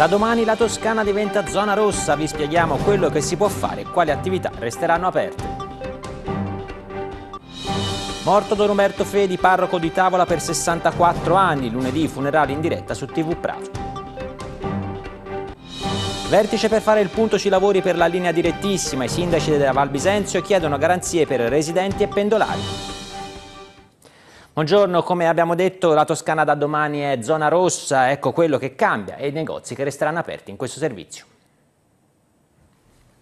Da domani la Toscana diventa zona rossa, vi spieghiamo quello che si può fare e quali attività resteranno aperte. Morto Don Umberto Fedi, parroco di Tavola per 64 anni, lunedì funerale in diretta su TV Prato. Vertice per fare il punto sui lavori per la linea direttissima, i sindaci della Val Bisenzio chiedono garanzie per residenti e pendolari. Buongiorno, come abbiamo detto la Toscana da domani è zona rossa, ecco quello che cambia e i negozi che resteranno aperti in questo servizio.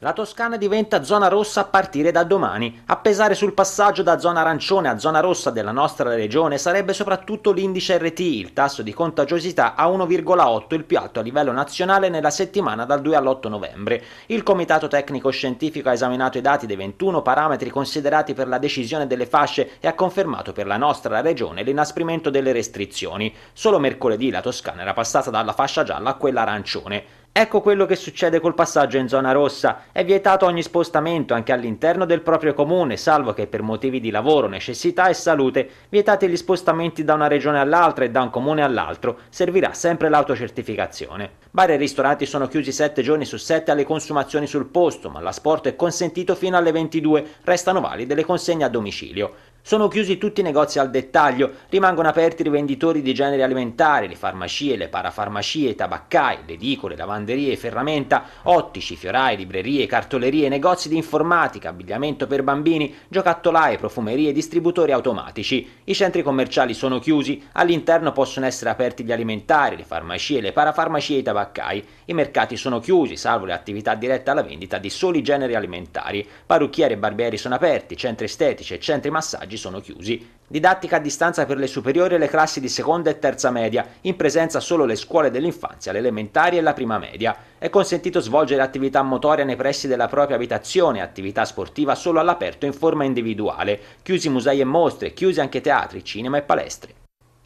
La Toscana diventa zona rossa a partire da domani. A pesare sul passaggio da zona arancione a zona rossa della nostra regione sarebbe soprattutto l'indice RT, il tasso di contagiosità a 1,8, il più alto a livello nazionale nella settimana dal 2 all'8 novembre. Il Comitato Tecnico Scientifico ha esaminato i dati dei 21 parametri considerati per la decisione delle fasce e ha confermato per la nostra regione l'inasprimento delle restrizioni. Solo mercoledì la Toscana era passata dalla fascia gialla a quella arancione. Ecco quello che succede col passaggio in zona rossa. È vietato ogni spostamento anche all'interno del proprio comune, salvo che per motivi di lavoro, necessità e salute, vietati gli spostamenti da una regione all'altra e da un comune all'altro, servirà sempre l'autocertificazione. Bar e ristoranti sono chiusi 7 giorni su 7 alle consumazioni sul posto, ma l'asporto è consentito fino alle 22, restano valide le consegne a domicilio. Sono chiusi tutti i negozi al dettaglio, rimangono aperti i rivenditori di generi alimentari, le farmacie, le parafarmacie, i tabaccai, le edicole, lavanderie, ferramenta, ottici, fiorai, librerie, cartolerie, negozi di informatica, abbigliamento per bambini, giocattolai, profumerie, distributori automatici. I centri commerciali sono chiusi, all'interno possono essere aperti gli alimentari, le farmacie, le parafarmacie e i tabaccai. I mercati sono chiusi, salvo le attività dirette alla vendita di soli generi alimentari. Parrucchieri e barbieri sono aperti, centri estetici e centri massaggi sono chiusi. Didattica a distanza per le superiori e le classi di seconda e terza media, in presenza solo le scuole dell'infanzia, le elementari e la prima media. È consentito svolgere attività motoria nei pressi della propria abitazione, attività sportiva solo all'aperto in forma individuale, chiusi musei e mostre, chiusi anche teatri, cinema e palestre.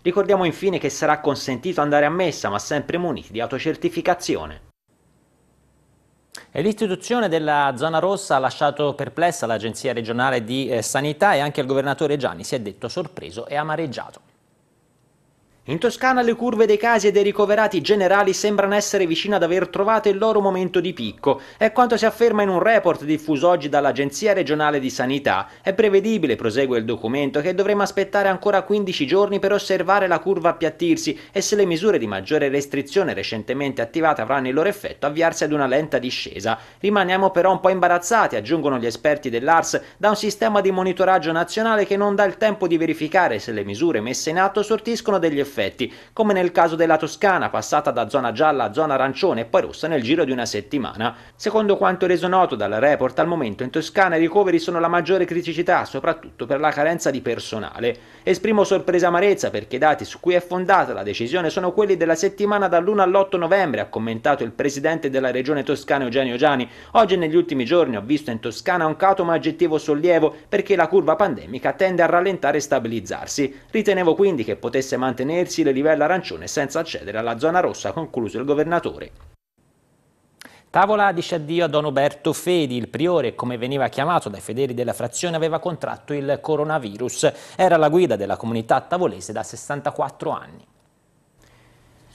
Ricordiamo infine che sarà consentito andare a messa, ma sempre muniti di autocertificazione. L'istituzione della zona rossa ha lasciato perplessa l'Agenzia regionale di eh, Sanità e anche il governatore Gianni si è detto sorpreso e amareggiato. In Toscana le curve dei casi e dei ricoverati generali sembrano essere vicine ad aver trovato il loro momento di picco, è quanto si afferma in un report diffuso oggi dall'Agenzia regionale di sanità. È prevedibile, prosegue il documento, che dovremo aspettare ancora 15 giorni per osservare la curva appiattirsi e se le misure di maggiore restrizione recentemente attivate avranno il loro effetto avviarsi ad una lenta discesa. Rimaniamo però un po' imbarazzati, aggiungono gli esperti dell'ARS, da un sistema di monitoraggio nazionale che non dà il tempo di verificare se le misure messe in atto sortiscono degli effetti effetti, come nel caso della Toscana, passata da zona gialla a zona arancione e poi rossa nel giro di una settimana. Secondo quanto reso noto dal report, al momento in Toscana i ricoveri sono la maggiore criticità, soprattutto per la carenza di personale. Esprimo sorpresa e amarezza perché i dati su cui è fondata la decisione sono quelli della settimana dall'1 all'8 novembre, ha commentato il presidente della regione toscana Eugenio Giani. Oggi e negli ultimi giorni ho visto in Toscana un cato ma aggettivo sollievo perché la curva pandemica tende a rallentare e stabilizzarsi. Ritenevo quindi che potesse mantenere mantenersi le livelle arancione senza accedere alla zona rossa, concluso il governatore. Tavola dice addio a Don Uberto Fedi, il priore, come veniva chiamato dai fedeli della frazione, aveva contratto il coronavirus. Era alla guida della comunità tavolese da 64 anni.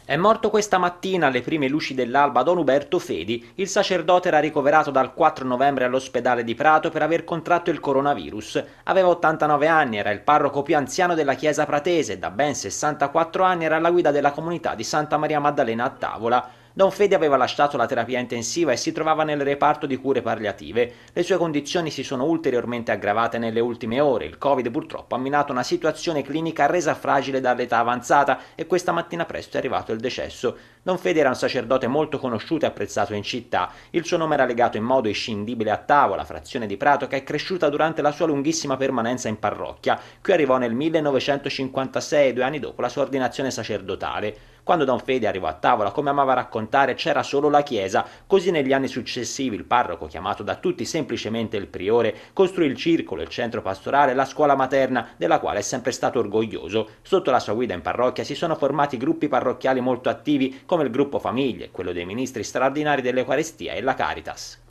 È morto questa mattina alle prime luci dell'alba Don Uberto Fedi. Il sacerdote era ricoverato dal 4 novembre all'ospedale di Prato per aver contratto il coronavirus. Aveva 89 anni, era il parroco più anziano della chiesa pratese e da ben 64 anni era alla guida della comunità di Santa Maria Maddalena a Tavola. Don Fede aveva lasciato la terapia intensiva e si trovava nel reparto di cure palliative. Le sue condizioni si sono ulteriormente aggravate nelle ultime ore. Il Covid purtroppo ha minato una situazione clinica resa fragile dall'età avanzata e questa mattina presto è arrivato il decesso. Don Fede era un sacerdote molto conosciuto e apprezzato in città. Il suo nome era legato in modo inscindibile a Tavola, frazione di Prato, che è cresciuta durante la sua lunghissima permanenza in parrocchia. Qui arrivò nel 1956, due anni dopo la sua ordinazione sacerdotale. Quando Don Fede arrivò a tavola, come amava raccontare, c'era solo la chiesa, così negli anni successivi il parroco, chiamato da tutti semplicemente il priore, costruì il circolo, il centro pastorale, la scuola materna, della quale è sempre stato orgoglioso. Sotto la sua guida in parrocchia si sono formati gruppi parrocchiali molto attivi, come come il gruppo famiglie, quello dei ministri straordinari dell'Eucaristia e la Caritas.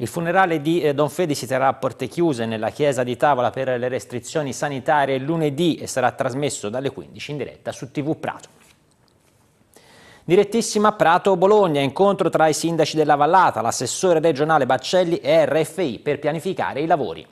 Il funerale di eh, Don Fedi si terrà a porte chiuse nella chiesa di Tavola per le restrizioni sanitarie lunedì e sarà trasmesso dalle 15 in diretta su TV Prato. Direttissima Prato-Bologna, incontro tra i sindaci della Vallata, l'assessore regionale Baccelli e RFI per pianificare i lavori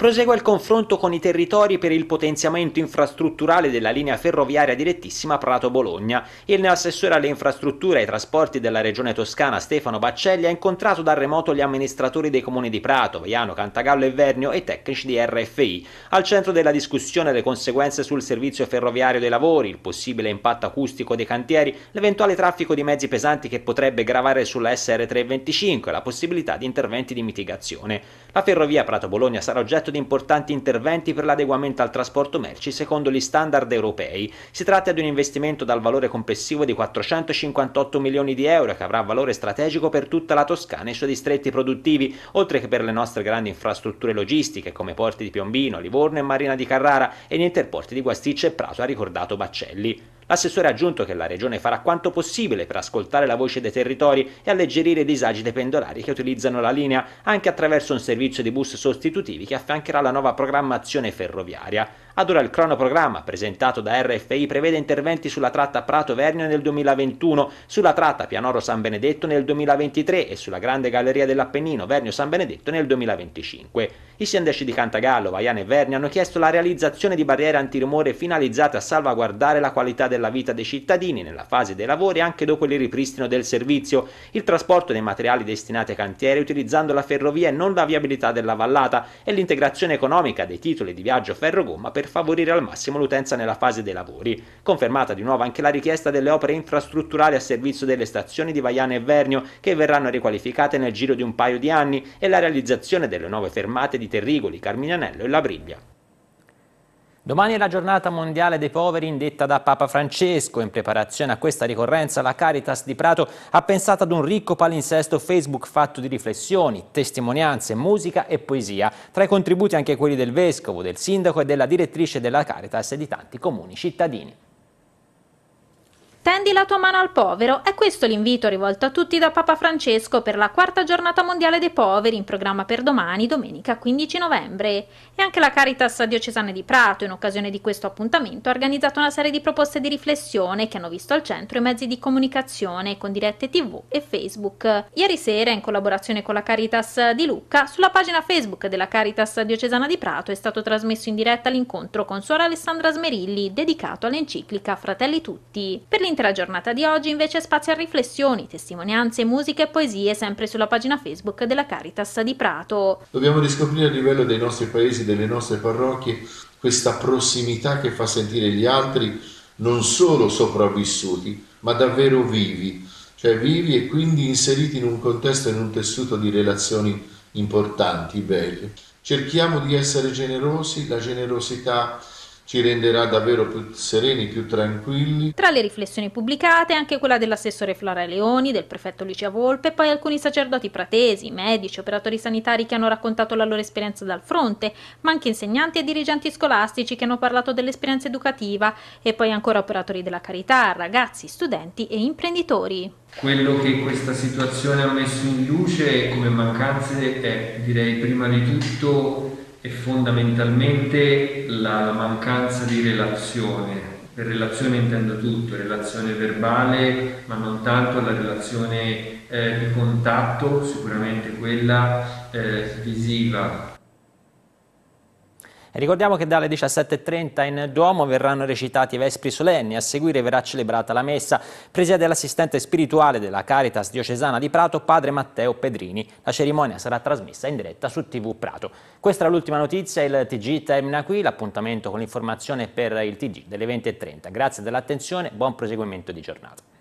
prosegue il confronto con i territori per il potenziamento infrastrutturale della linea ferroviaria direttissima Prato-Bologna. Il neoassessore alle infrastrutture e ai trasporti della regione toscana Stefano Baccelli ha incontrato da remoto gli amministratori dei comuni di Prato, Veiano, Cantagallo e Vernio e tecnici di RFI. Al centro della discussione le conseguenze sul servizio ferroviario dei lavori, il possibile impatto acustico dei cantieri, l'eventuale traffico di mezzi pesanti che potrebbe gravare sulla SR325 e la possibilità di interventi di mitigazione. La ferrovia Prato-Bologna sarà oggetto di importanti interventi per l'adeguamento al trasporto merci secondo gli standard europei. Si tratta di un investimento dal valore complessivo di 458 milioni di euro che avrà valore strategico per tutta la Toscana e i suoi distretti produttivi, oltre che per le nostre grandi infrastrutture logistiche come porti di Piombino, Livorno e Marina di Carrara e gli interporti di Guasticcia e Prato, ha ricordato Baccelli. L'assessore ha aggiunto che la Regione farà quanto possibile per ascoltare la voce dei territori e alleggerire i disagi dei pendolari che utilizzano la linea, anche attraverso un servizio di bus sostitutivi che affiancherà la nuova programmazione ferroviaria. Ad ora il cronoprogramma presentato da RFI prevede interventi sulla tratta Prato-Vernio nel 2021, sulla tratta Pianoro-San Benedetto nel 2023 e sulla Grande Galleria dell'Appennino Vernio-San Benedetto nel 2025. I sindaci di Cantagallo, Vaiana e Vernio hanno chiesto la realizzazione di barriere antirumore finalizzate a salvaguardare la qualità della vita dei cittadini nella fase dei lavori anche dopo il ripristino del servizio, il trasporto dei materiali destinati ai cantieri utilizzando la ferrovia e non la viabilità della vallata e l'integrazione economica dei titoli di viaggio ferro-gomma per favorire al massimo l'utenza nella fase dei lavori. Confermata di nuovo anche la richiesta delle opere infrastrutturali a servizio delle stazioni di Vaiano e Vernio che verranno riqualificate nel giro di un paio di anni e la realizzazione delle nuove fermate di Terrigoli, Carmignanello e Labriglia. Domani è la giornata mondiale dei poveri indetta da Papa Francesco. In preparazione a questa ricorrenza la Caritas di Prato ha pensato ad un ricco palinsesto Facebook fatto di riflessioni, testimonianze, musica e poesia. Tra i contributi anche quelli del Vescovo, del Sindaco e della direttrice della Caritas e di tanti comuni cittadini. Tendi la tua mano al povero, è questo l'invito rivolto a tutti da Papa Francesco per la quarta giornata mondiale dei poveri in programma per domani, domenica 15 novembre. E anche la Caritas diocesana di Prato, in occasione di questo appuntamento, ha organizzato una serie di proposte di riflessione che hanno visto al centro i mezzi di comunicazione con dirette TV e Facebook. Ieri sera, in collaborazione con la Caritas di Lucca, sulla pagina Facebook della Caritas diocesana di Prato è stato trasmesso in diretta l'incontro con suora Alessandra Smerilli, dedicato all'enciclica Fratelli Tutti. Per l'interno la giornata di oggi invece spazia a riflessioni, testimonianze, musiche e poesie sempre sulla pagina Facebook della Caritas di Prato. Dobbiamo riscoprire a livello dei nostri paesi, delle nostre parrocchie, questa prossimità che fa sentire gli altri non solo sopravvissuti, ma davvero vivi, cioè vivi e quindi inseriti in un contesto, in un tessuto di relazioni importanti, belle. Cerchiamo di essere generosi, la generosità ci renderà davvero più sereni, più tranquilli. Tra le riflessioni pubblicate anche quella dell'assessore Flora Leoni, del prefetto Lucia Volpe e poi alcuni sacerdoti pratesi, medici, operatori sanitari che hanno raccontato la loro esperienza dal fronte, ma anche insegnanti e dirigenti scolastici che hanno parlato dell'esperienza educativa e poi ancora operatori della carità, ragazzi, studenti e imprenditori. Quello che questa situazione ha messo in luce come mancanze è direi prima di tutto è fondamentalmente la mancanza di relazione. Per relazione intendo tutto, relazione verbale, ma non tanto la relazione eh, di contatto, sicuramente quella eh, visiva, Ricordiamo che dalle 17.30 in Duomo verranno recitati i Vespri Solenni, a seguire verrà celebrata la messa. Presiede l'assistente spirituale della Caritas diocesana di Prato, padre Matteo Pedrini. La cerimonia sarà trasmessa in diretta su TV Prato. Questa è l'ultima notizia, il TG termina qui, l'appuntamento con l'informazione per il TG delle 20.30. Grazie dell'attenzione, buon proseguimento di giornata.